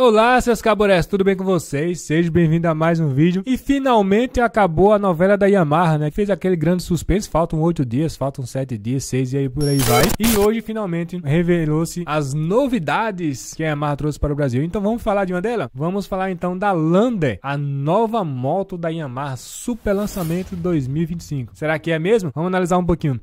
Olá, seus caborés, tudo bem com vocês? Sejam bem-vindos a mais um vídeo. E finalmente acabou a novela da Yamaha, né? Fez aquele grande suspense, faltam oito dias, faltam sete dias, seis e aí por aí vai. E hoje finalmente revelou-se as novidades que a Yamaha trouxe para o Brasil. Então vamos falar de uma delas? Vamos falar então da Lander, a nova moto da Yamaha, super lançamento 2025. Será que é mesmo? Vamos analisar um pouquinho.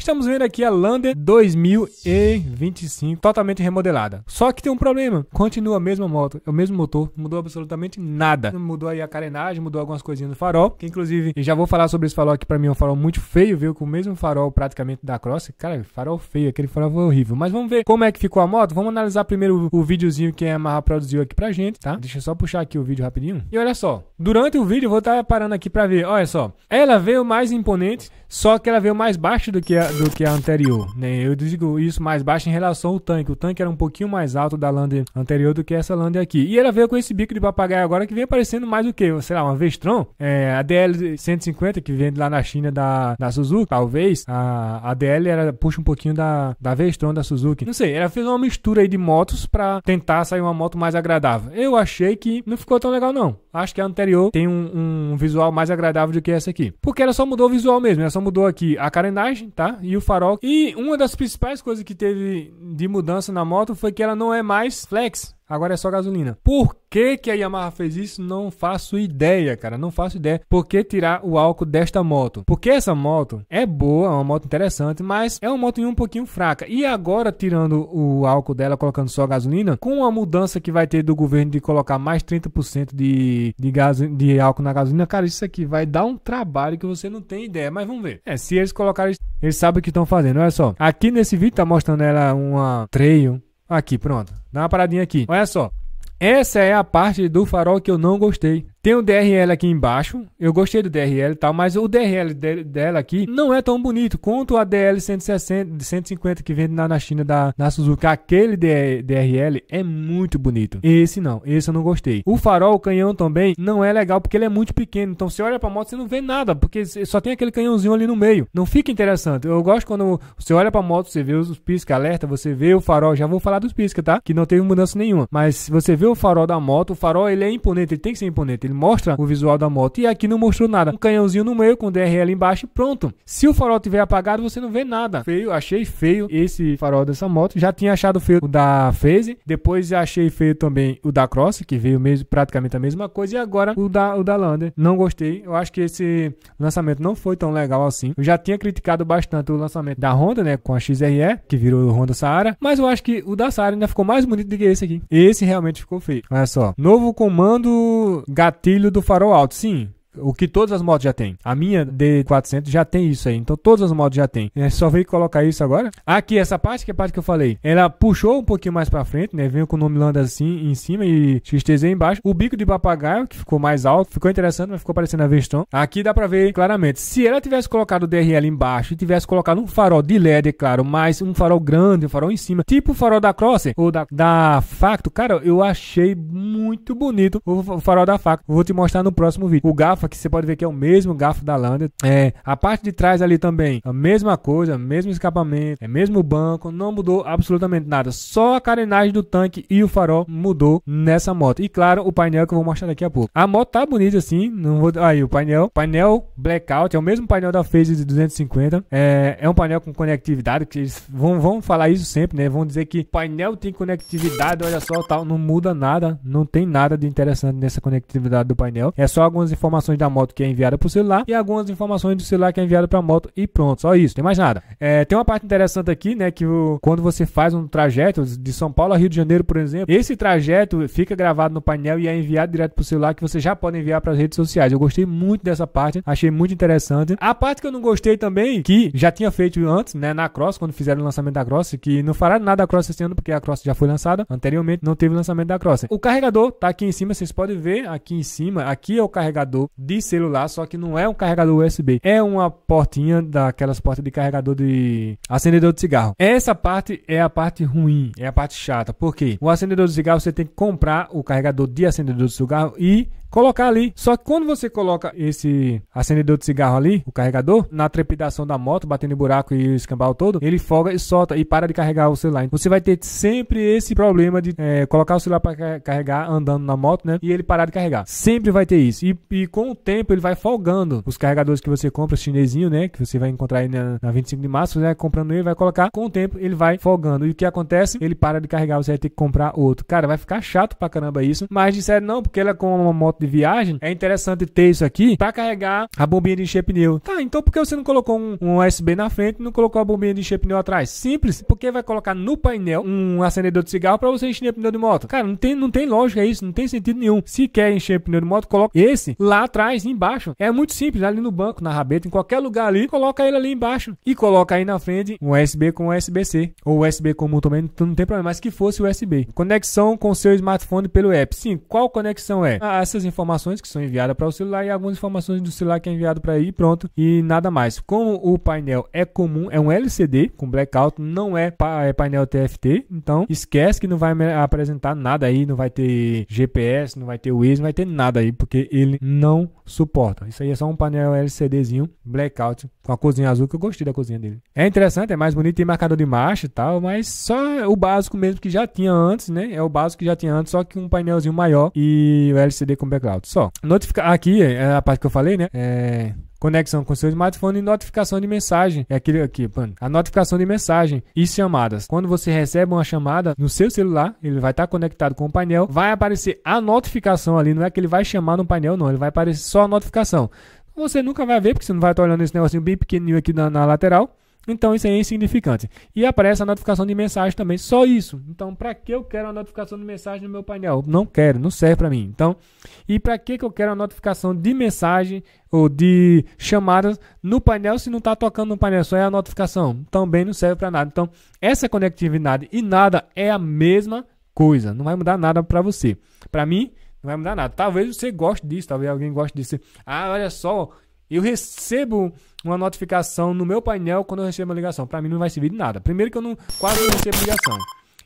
Estamos vendo aqui a Lander 2025 totalmente remodelada. Só que tem um problema. Continua a mesma moto, é o mesmo motor, mudou absolutamente nada. Mudou aí a carenagem, mudou algumas coisinhas no farol, que inclusive já vou falar sobre esse farol aqui para mim é um farol muito feio, viu? Com o mesmo farol praticamente da Cross. Cara, farol feio, aquele farol foi horrível. Mas vamos ver como é que ficou a moto. Vamos analisar primeiro o, videozinho que a Yamaha produziu aqui pra gente, tá? Deixa eu só puxar aqui o vídeo rapidinho. E olha só, durante o vídeo eu vou estar tá parando aqui para ver. Olha só, ela veio mais imponente, só que ela veio mais baixa do que a do que a anterior. Né? Eu digo isso mais baixo em relação ao tanque. O tanque era um pouquinho mais alto da lander anterior do que essa lander aqui. E ela veio com esse bico de papagaio agora que vem aparecendo mais o que? Sei lá, uma Vestron? É, a DL 150 que vende lá na China da, da Suzuki, talvez. A, a DL era, puxa um pouquinho da, da Vestron da Suzuki. Não sei, ela fez uma mistura aí de motos para tentar sair uma moto mais agradável. Eu achei que não ficou tão legal não. Acho que a anterior tem um, um, visual mais agradável do que essa aqui. Porque ela só mudou o visual mesmo, ela só mudou aqui a carenagem, tá? E o farol. E uma das principais coisas que teve de mudança na moto foi que ela não é mais flex agora é só gasolina. Por que, que a Yamaha fez isso? Não faço ideia, cara. Não faço ideia. Por que tirar o álcool desta moto? Porque essa moto é boa, é uma moto interessante, mas é uma moto um pouquinho fraca. E agora, tirando o álcool dela, colocando só gasolina, com a mudança que vai ter do governo de colocar mais 30% de, de, de álcool na gasolina, cara, isso aqui vai dar um trabalho que você não tem ideia. Mas vamos ver. É, se eles colocarem, eles sabem o que estão fazendo. Olha só. Aqui nesse vídeo tá mostrando ela uma trail Aqui, pronto. Dá uma paradinha aqui. Olha só. Essa é a parte do farol que eu não gostei. Tem o DRL aqui embaixo. Eu gostei do DRL e tal, mas o DRL de, dela aqui não é tão bonito quanto a DL 160, 150 que vende na, na China da na Suzuki. Aquele DRL é muito bonito. Esse não, esse eu não gostei. O farol, o canhão também não é legal porque ele é muito pequeno. Então você olha para a moto, você não vê nada, porque só tem aquele canhãozinho ali no meio. Não fica interessante. Eu gosto quando você olha para a moto, você vê os pisca alerta, você vê o farol. Já vou falar dos pisca, tá? Que não teve mudança nenhuma. Mas se você vê o farol da moto, o farol ele é imponente, ele tem que ser imponente ele mostra o visual da moto. E aqui não mostrou nada. Um canhãozinho no meio com DRL embaixo pronto. Se o farol tiver apagado, você não vê nada. Feio, achei feio esse farol dessa moto. Já tinha achado feio o da Phase, depois achei feio também o da Cross, que veio mesmo, praticamente a mesma coisa, e agora o da, o da Lander. Não gostei. Eu acho que esse lançamento não foi tão legal assim. Eu já tinha criticado bastante o lançamento da Honda, né, com a XRE, que virou Honda Saara, mas eu acho que o da Saara ainda ficou mais bonito do que esse aqui. Esse realmente ficou feio. Olha só, novo comando gatilho gatilho do farol alto. Sim, o que todas as motos já têm. A minha D400 já tem isso aí. Então todas as motos já têm. É só veio colocar isso agora. Aqui, essa parte, que é a parte que eu falei. Ela puxou um pouquinho mais pra frente, né? Veio com o nome Landa assim em cima e XTZ embaixo. O bico de papagaio, que ficou mais alto. Ficou interessante, mas ficou parecendo a Veston. Aqui dá pra ver claramente. Se ela tivesse colocado o DRL embaixo e tivesse colocado um farol de LED, é claro, mais um farol grande, um farol em cima. Tipo o farol da Crosser ou da, da Facto. Cara, eu achei muito bonito o farol da Facto. Vou te mostrar no próximo vídeo. O garfo que você pode ver que é o mesmo garfo da Lander. É, a parte de trás ali também, a mesma coisa, mesmo escapamento, é mesmo banco, não mudou absolutamente nada. Só a carenagem do tanque e o farol mudou nessa moto. E claro, o painel que eu vou mostrar daqui a pouco. A moto tá bonita assim, não vou aí o painel, painel blackout, é o mesmo painel da Phase de 250. É, é um painel com conectividade que eles vão, vão falar isso sempre, né? Vão dizer que painel tem conectividade, olha só, tal, não muda nada, não tem nada de interessante nessa conectividade do painel. É só algumas informações informações da moto que é enviada para o celular e algumas informações do celular que é enviada para a moto e pronto, só isso, tem mais nada. É, tem uma parte interessante aqui, né, que o, quando você faz um trajeto de São Paulo a Rio de Janeiro, por exemplo, esse trajeto fica gravado no painel e é enviado direto para o celular que você já pode enviar para as redes sociais. Eu gostei muito dessa parte, achei muito interessante. A parte que eu não gostei também, que já tinha feito antes, né, na Cross, quando fizeram o lançamento da Cross, que não falaram nada da Cross esse ano, porque a Cross já foi lançada, anteriormente não teve lançamento da Cross. O carregador tá aqui em cima, vocês podem ver aqui em cima, aqui é o carregador de celular, só que não é um carregador USB, é uma portinha daquelas portas de carregador de acendedor de cigarro. Essa parte é a parte ruim, é a parte chata, porque o acendedor de cigarro você tem que comprar o carregador de acendedor de cigarro e colocar ali. Só que quando você coloca esse acendedor de cigarro ali, o carregador, na trepidação da moto, batendo em buraco e o escambau todo, ele folga e solta e para de carregar o celular. Você vai ter sempre esse problema de é, colocar o celular para carregar andando na moto, né? E ele parar de carregar. Sempre vai ter isso. E, e, com o tempo ele vai folgando. Os carregadores que você compra, chinesinho, né? Que você vai encontrar aí na, na 25 de março, né? Comprando ele, vai colocar. Com o tempo ele vai folgando. E o que acontece? Ele para de carregar, você vai ter que comprar outro. Cara, vai ficar chato pra caramba isso. Mas disseram não, porque ela é com uma moto de viagem, é interessante ter isso aqui para carregar a bombinha de encher pneu. Tá, então por que você não colocou um, um USB na frente e não colocou a bombinha de encher pneu atrás? Simples, porque vai colocar no painel um acendedor de cigarro para você encher pneu de moto. Cara, não tem, não tem lógica isso, não tem sentido nenhum. Se quer encher pneu de moto, coloca esse lá atrás, embaixo. É muito simples, ali no banco, na rabeta, em qualquer lugar ali, coloca ele ali embaixo e coloca aí na frente um USB com USB-C ou USB comum também, então não tem problema, mas que fosse USB. Conexão com seu smartphone pelo app. Sim, qual conexão é? Ah, essas informações que são enviadas para o celular e algumas informações do celular que é enviado para aí, pronto, e nada mais. Como o painel é comum, é um LCD com blackout, não é, pa é painel TFT, então esquece que não vai apresentar nada aí, não vai ter GPS, não vai ter Waze, não vai ter nada aí, porque ele não suporta. Isso aí é só um painel LCDzinho, blackout, com a cozinha azul, que eu gostei da cozinha dele. É interessante, é mais bonito, tem marcador de marcha e tal, mas só o básico mesmo que já tinha antes, né? É o básico que já tinha antes, só que um painelzinho maior e o LCD com blackout iCloud. Só. Notifica aqui é, é a parte que eu falei, né? É conexão com seu smartphone e notificação de mensagem. É aquele aqui, mano. A notificação de mensagem e chamadas. Quando você recebe uma chamada no seu celular, ele vai estar tá conectado com o painel, vai aparecer a notificação ali, não é que ele vai chamar no painel, não, ele vai aparecer só a notificação. Você nunca vai ver, porque você não vai estar tá olhando esse negocinho bem pequenininho aqui na, na lateral. Então isso aí é insignificante. E aparece a notificação de mensagem também, só isso. Então para que eu quero a notificação de mensagem no meu painel? Não quero, não serve para mim. Então, e para que que eu quero a notificação de mensagem ou de chamadas no painel se não está tocando no painel, só é a notificação? Também não serve para nada. Então, essa conectividade e nada é a mesma coisa, não vai mudar nada para você. Para mim, não vai mudar nada. Talvez você goste disso, talvez alguém goste disso. Ah, olha só, eu recebo uma notificação no meu painel quando eu recebo uma ligação. Para mim não vai servir de nada. Primeiro que eu não quase não recebo ligação.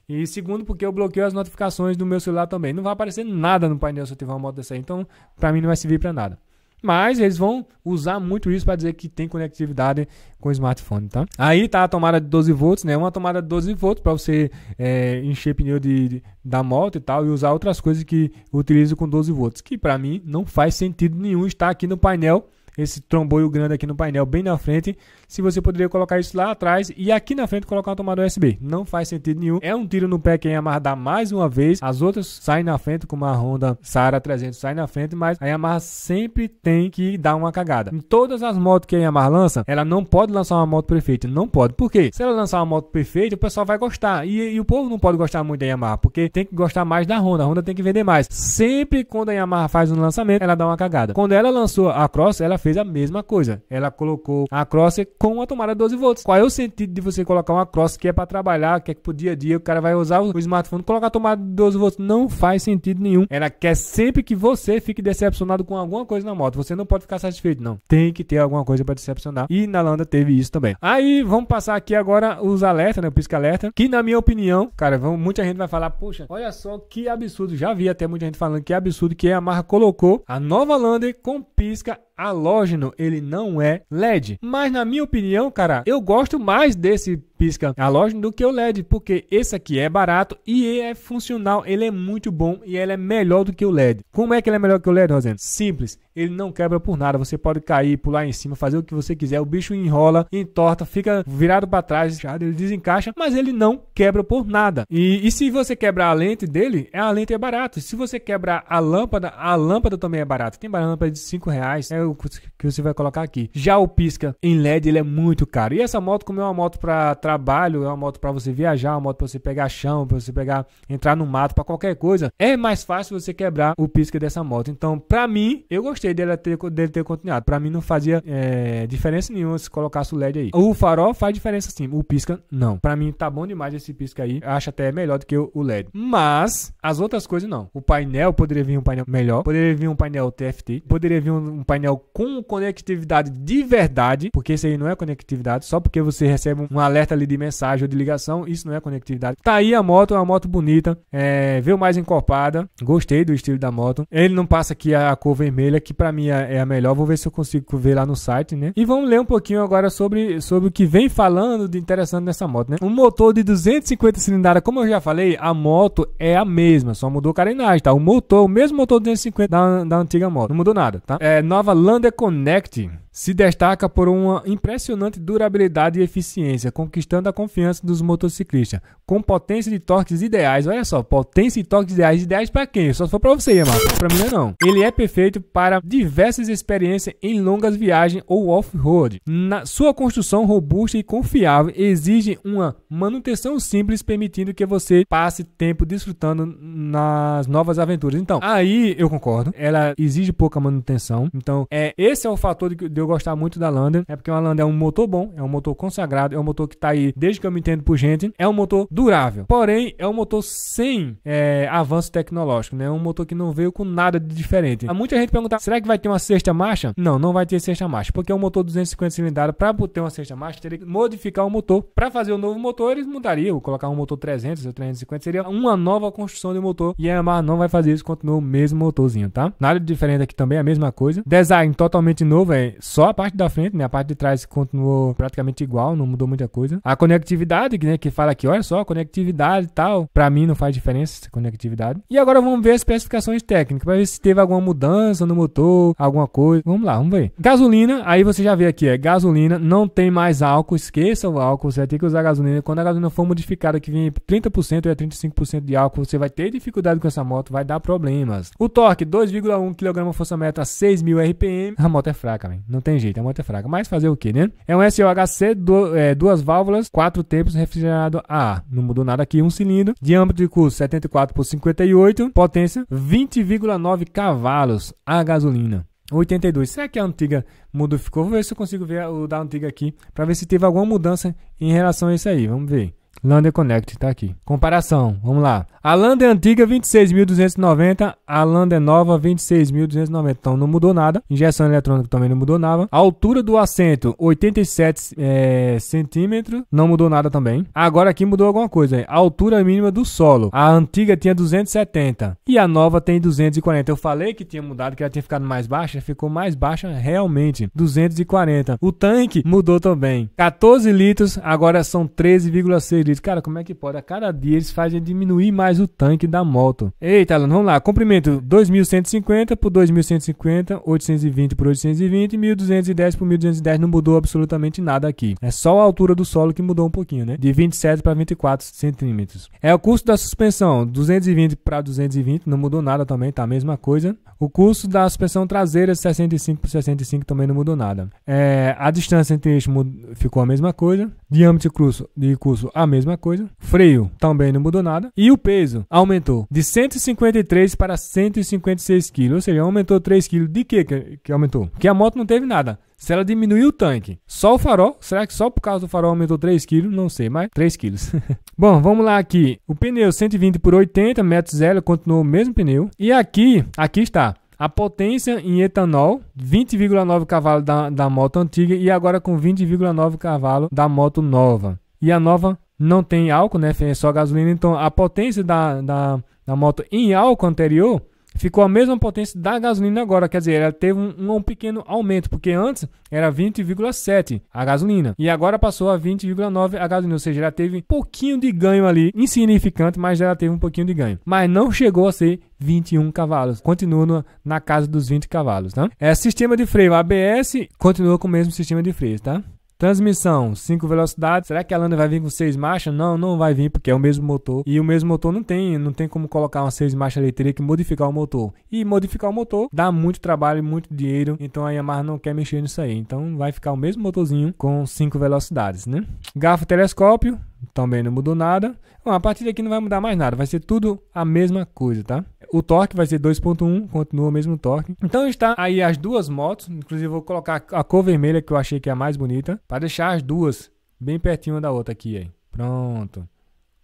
E segundo, porque eu bloqueio as notificações do meu celular também. Não vai aparecer nada no painel se eu tiver uma moto dessa aí. Então, para mim não vai servir para nada. Mas eles vão usar muito isso para dizer que tem conectividade com o smartphone, tá? Aí tá a tomada de 12 volts, né? Uma tomada de 12 volts para você é, encher pneu de, de, da moto e tal e usar outras coisas que utilizo com 12 volts, que para mim não faz sentido nenhum estar aqui no painel esse tromboio grande aqui no painel, bem na frente, se você poderia colocar isso lá atrás e aqui na frente colocar uma tomada USB. Não faz sentido nenhum. É um tiro no pé quem Yamaha dá mais uma vez. As outras saem na frente, como a Honda Sara 300 sai na frente, mas a Yamaha sempre tem que dar uma cagada. Em todas as motos que a Yamaha lança, ela não pode lançar uma moto perfeita. Não pode. Por quê? Se ela lançar uma moto perfeita, o pessoal vai gostar. E, e o povo não pode gostar muito da Yamaha, porque tem que gostar mais da Honda. A Honda tem que vender mais. Sempre quando a Yamaha faz um lançamento, ela dá uma cagada. Quando ela lançou a Cross, ela fez a mesma coisa. Ela colocou a crosser com a tomada 12 volts. Qual é o sentido de você colocar uma crosser que é para trabalhar, que é pro dia a dia, o cara vai usar o smartphone, colocar a tomada 12 volts? Não faz sentido nenhum. Ela quer sempre que você fique decepcionado com alguma coisa na moto. Você não pode ficar satisfeito, não. Tem que ter alguma coisa para decepcionar. E na Landa teve isso também. Aí vamos passar aqui agora os alertas, né? O pisca-alerta. Que na minha opinião, cara, vamos, muita gente vai falar, poxa, olha só que absurdo. Já vi até muita gente falando que absurdo que é. a marca colocou a nova Lander com pisca halógeno, ele não é LED. Mas na minha opinião, cara, eu gosto mais desse pisca a loja do que o LED, porque esse aqui é barato e é funcional, ele é muito bom e ele é melhor do que o LED. Como é que ele é melhor que o LED, Rosendo? Simples, ele não quebra por nada, você pode cair, pular em cima, fazer o que você quiser, o bicho enrola, entorta, fica virado para trás, ele desencaixa, mas ele não quebra por nada. E, e se você quebrar a lente dele, é, a lente é barata. Se você quebrar a lâmpada, a lâmpada também é barata. Tem lâmpada de 5 reais, é o que você vai colocar aqui. Já o pisca em LED, ele é muito caro. E essa moto, como é uma moto para trabalho, é uma moto para você viajar, uma moto para você pegar chão, para você pegar entrar no mato, para qualquer coisa, é mais fácil você quebrar o pisca dessa moto. Então, para mim, eu gostei dele ter, dele ter continuado. Para mim não fazia é, diferença nenhuma se colocasse o LED aí. O farol faz diferença sim, o pisca não. Para mim tá bom demais esse pisca aí. Eu acho até melhor do que o LED. Mas as outras coisas não. O painel poderia vir um painel melhor, poderia vir um painel TFT, poderia vir um, um painel com conectividade de verdade, porque isso aí não é conectividade, só porque você recebe um alerta ali de mensagem ou de ligação, isso não é conectividade. Tá aí a moto, é uma moto bonita, é, veio mais encorpada, gostei do estilo da moto. Ele não passa aqui a cor vermelha, que para mim é, é a melhor, vou ver se eu consigo ver lá no site, né? E vamos ler um pouquinho agora sobre, sobre o que vem falando de interessante nessa moto, né? Um motor de 250 cilindrada, como eu já falei, a moto é a mesma, só mudou carenagem, tá? O motor, o mesmo motor 250 da, da antiga moto, não mudou nada, tá? É nova Lander Connect se destaca por uma impressionante durabilidade e eficiência, conquistando a confiança dos motociclistas, com potência de torques ideais. Olha só, potência e torques ideais, ideais para quem? Só se for para você, Yamaha, é para mim é não. Ele é perfeito para diversas experiências em longas viagens ou off-road. Na sua construção robusta e confiável exige uma manutenção simples, permitindo que você passe tempo desfrutando nas novas aventuras. Então, aí eu concordo. Ela exige pouca manutenção. Então, é esse é o fator de, deu eu gostar muito da Lander é porque uma Lander é um motor bom, é um motor consagrado, é um motor que tá aí desde que eu me entendo por gente, é um motor durável. Porém, é um motor sem é, avanço tecnológico, né? É um motor que não veio com nada de diferente. Há muita gente perguntar, será que vai ter uma sexta marcha? Não, não vai ter sexta marcha, porque é um motor 250 cilindradas para ter uma sexta marcha, teria que modificar o motor. Para fazer o um novo motor, eles mudariam, colocar um motor 300 ou 350, seria uma nova construção de motor e a Yamaha não vai fazer isso, continua o mesmo motorzinho, tá? Nada de diferente aqui também, a mesma coisa. Design totalmente novo, é só a parte da frente, né? A parte de trás continuou praticamente igual, não mudou muita coisa. A conectividade, né? Que fala aqui, olha só, conectividade e tal. Pra mim não faz diferença essa conectividade. E agora vamos ver as especificações técnicas, pra ver se teve alguma mudança no motor, alguma coisa. Vamos lá, vamos ver. Gasolina, aí você já vê aqui, é gasolina, não tem mais álcool, esqueça o álcool, você vai ter que usar gasolina. Quando a gasolina for modificada, que vem 30% ou é 35% de álcool, você vai ter dificuldade com essa moto, vai dar problemas. O torque, 2,1 kg força meta, 6.000 RPM. A moto é fraca, velho. não tem jeito, é moto é fraca. Mas fazer o que, né? É um SOHC, do, é, duas válvulas, quatro tempos, refrigerado a ar. Não mudou nada aqui, um cilindro. Diâmetro de curso 74 por 58. Potência 20,9 cavalos a gasolina. 82. Será que a antiga modificou? Vou ver se eu consigo ver o da antiga aqui, para ver se teve alguma mudança em relação a isso aí. Vamos ver. Lander Connect tá aqui. Comparação, vamos lá. A Lander antiga 26.290, a Lander nova 26.290. Então não mudou nada. Injeção eletrônica também não mudou nada. A altura do assento 87 é, eh, centímetros, não mudou nada também. Agora aqui mudou alguma coisa. A altura mínima do solo. A antiga tinha 270 e a nova tem 240. Eu falei que tinha mudado, que ela tinha ficado mais baixa, ficou mais baixa realmente, 240. O tanque mudou também. 14 litros, agora são 13,6 direito. Cara, como é que pode? A cada dia eles fazem diminuir mais o tanque da moto. Eita, Alan, vamos lá. Comprimento 2150 por 2150, 820 por 820, 1210 por 1210. Não mudou absolutamente nada aqui. É só a altura do solo que mudou um pouquinho, né? De 27 para 24 centímetros. É o custo da suspensão 220 para 220. Não mudou nada também, tá a mesma coisa. O custo da suspensão traseira 65 por 65 também não mudou nada. É, a distância entre eixo ficou a mesma coisa. Diâmetro de curso, de curso a mesma mesma coisa. Freio também não mudou nada. E o peso aumentou de 153 para 156 kg, ou seja, aumentou 3 kg. De que que aumentou? Que a moto não teve nada. Se ela diminuiu o tanque, só o farol, será que só por causa do farol aumentou 3 kg? Não sei, mas 3 kg. Bom, vamos lá aqui. O pneu 120 por 80 metros zero, continuou o mesmo pneu. E aqui, aqui está. A potência em etanol, 20,9 cavalos da, da moto antiga e agora com 20,9 cavalos da moto nova. E a nova não tem álcool, né? É só gasolina. Então a potência da, da, da moto em álcool anterior ficou a mesma potência da gasolina agora, quer dizer, ela teve um, um pequeno aumento, porque antes era 20,7 a gasolina e agora passou a 20,9 a gasolina, ou seja, ela teve um pouquinho de ganho ali, insignificante, mas ela teve um pouquinho de ganho, mas não chegou a ser 21 cavalos, continua no, na casa dos 20 cavalos, tá? É sistema de freio ABS, continua com o mesmo sistema de freio, tá? Transmissão, 5 velocidades. Será que a Lander vai vir com 6 marchas? Não, não vai vir, porque é o mesmo motor. E o mesmo motor não tem, não tem como colocar uma 6 marchas ali, teria que modificar o motor. E modificar o motor dá muito trabalho, muito dinheiro. Então a Yamaha não quer mexer nisso aí. Então vai ficar o mesmo motorzinho com 5 velocidades, né? Garfo telescópio, também não mudou nada. Bom, a partir daqui não vai mudar mais nada, vai ser tudo a mesma coisa, tá? o torque vai ser 2.1, continua o mesmo torque. Então está aí as duas motos, inclusive vou colocar a cor vermelha que eu achei que é a mais bonita, para deixar as duas bem pertinho uma da outra aqui, aí. Pronto.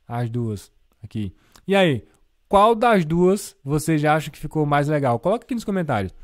As duas aqui. E aí, qual das duas você já acha que ficou mais legal? Coloca aqui nos comentários.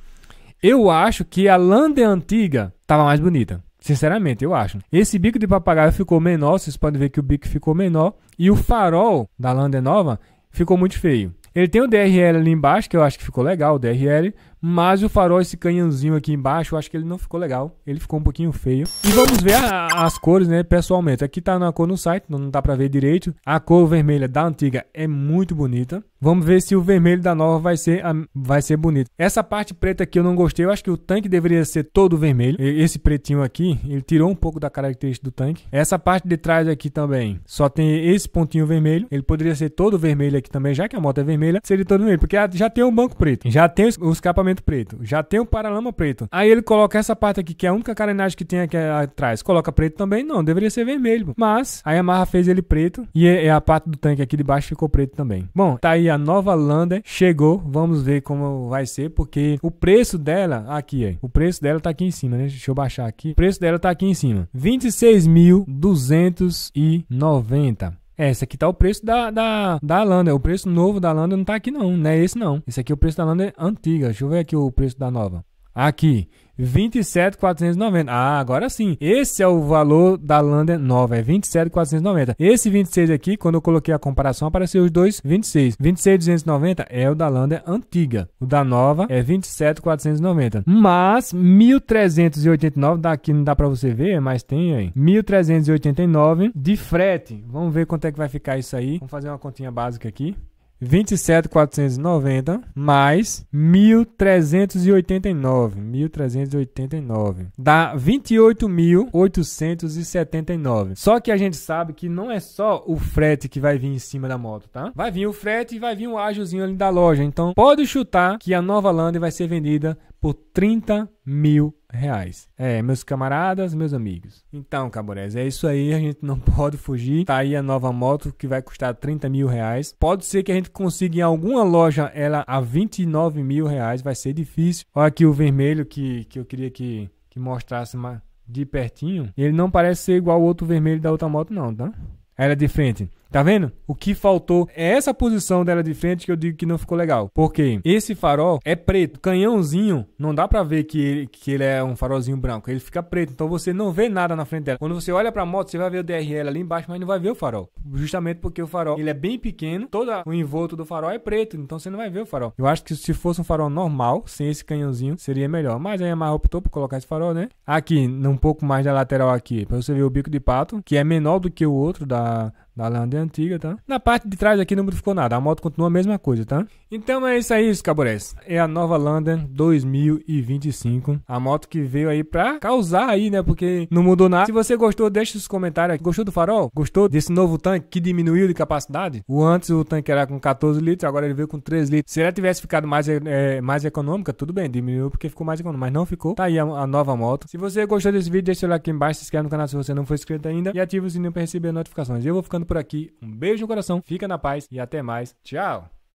Eu acho que a Lander antiga estava mais bonita. Sinceramente, eu acho. Esse bico de papagaio ficou menor, vocês podem ver que o bico ficou menor. E o farol da Lander nova ficou muito feio. Ele tem o DRL ali embaixo, que eu acho que ficou legal o DRL, mas o farol, esse canhãozinho aqui embaixo, eu acho que ele não ficou legal. Ele ficou um pouquinho feio. E vamos ver a, as cores, né, pessoalmente. Aqui tá na cor no site, não dá pra ver direito. A cor vermelha da antiga é muito bonita. Vamos ver se o vermelho da nova vai ser, vai ser bonito. Essa parte preta aqui eu não gostei. Eu acho que o tanque deveria ser todo vermelho. Esse pretinho aqui, ele tirou um pouco da característica do tanque. Essa parte de trás aqui também só tem esse pontinho vermelho. Ele poderia ser todo vermelho aqui também, já que a moto é vermelha. Seria todo vermelho, porque já tem o um banco preto. Já tem os, os capas acabamento preto. Já tem o paralama preto. Aí ele coloca essa parte aqui, que é a única carenagem que tem aqui atrás. Coloca preto também? Não, deveria ser vermelho. Mas a Yamaha fez ele preto e é, é a parte do tanque aqui de baixo ficou preto também. Bom, tá aí a nova Lander. Chegou. Vamos ver como vai ser, porque o preço dela... Aqui, é. O preço dela tá aqui em cima, né? Deixa eu baixar aqui. O preço dela tá aqui em cima. 26.290. É, esse aqui tá o preço da, da, da Lander. O preço novo da Lander não tá aqui não, não é esse não. Esse aqui é o preço da Lander antiga. Deixa eu ver aqui o preço da nova. Aqui, 27,490. Ah, agora sim. Esse é o valor da Lander nova, é 27,490. Esse 26 aqui, quando eu coloquei a comparação, apareceu os dois 26. 26,290 é o da Lander antiga. O da nova é 27,490. Mas 1.389 daqui não dá para você ver, mas tem aí. 1.389 de frete. Vamos ver quanto é que vai ficar isso aí. Vamos fazer uma continha básica aqui. 27.490 mais 1.389. 1.389 dá 28.879. Só que a gente sabe que não é só o frete que vai vir em cima da moto, tá? Vai vir o frete e vai vir um ágiozinho ali da loja. Então pode chutar que a Nova Land vai ser vendida por 30 mil reais. É, meus camaradas, meus amigos. Então, Caborés, é isso aí. A gente não pode fugir. Tá aí a nova moto que vai custar 30 mil reais. Pode ser que a gente consiga em alguma loja ela a 29 mil reais. Vai ser difícil. Olha aqui o vermelho que, que eu queria que, que mostrasse mais de pertinho. Ele não parece ser igual ao outro vermelho da outra moto, não, tá? Ela é diferente. Tá vendo? O que faltou é essa posição dela de frente que eu digo que não ficou legal. Porque esse farol é preto. Canhãozinho, não dá para ver que ele, que ele é um farolzinho branco. Ele fica preto. Então você não vê nada na frente dela. Quando você olha pra moto, você vai ver o DRL ali embaixo, mas não vai ver o farol. Justamente porque o farol ele é bem pequeno. Todo o envolto do farol é preto. Então você não vai ver o farol. Eu acho que se fosse um farol normal, sem esse canhãozinho, seria melhor. Mas a Yamaha optou por colocar esse farol, né? Aqui, um pouco mais da lateral aqui, pra você ver o bico de pato, que é menor do que o outro da da Lândia é antiga, tá? Na parte de trás aqui não modificou nada, a moto continua a mesma coisa, tá? Então é isso aí, Cabores. É a nova Landa 2025, a moto que veio aí pra causar aí, né? Porque não mudou nada. Se você gostou, deixa os comentários aqui. Gostou do farol? Gostou desse novo tanque que diminuiu de capacidade? O antes o tanque era com 14 litros, agora ele veio com 3 litros. Se ela tivesse ficado mais, é, mais econômica, tudo bem, diminuiu porque ficou mais econômica, mas não ficou. Tá aí a, a nova moto. Se você gostou desse vídeo, deixa o like aqui embaixo, se inscreve no canal se você não for inscrito ainda e ativa o sininho pra receber notificações. Eu vou ficando ficando por aqui. Um beijo no coração, fica na paz e até mais. Tchau!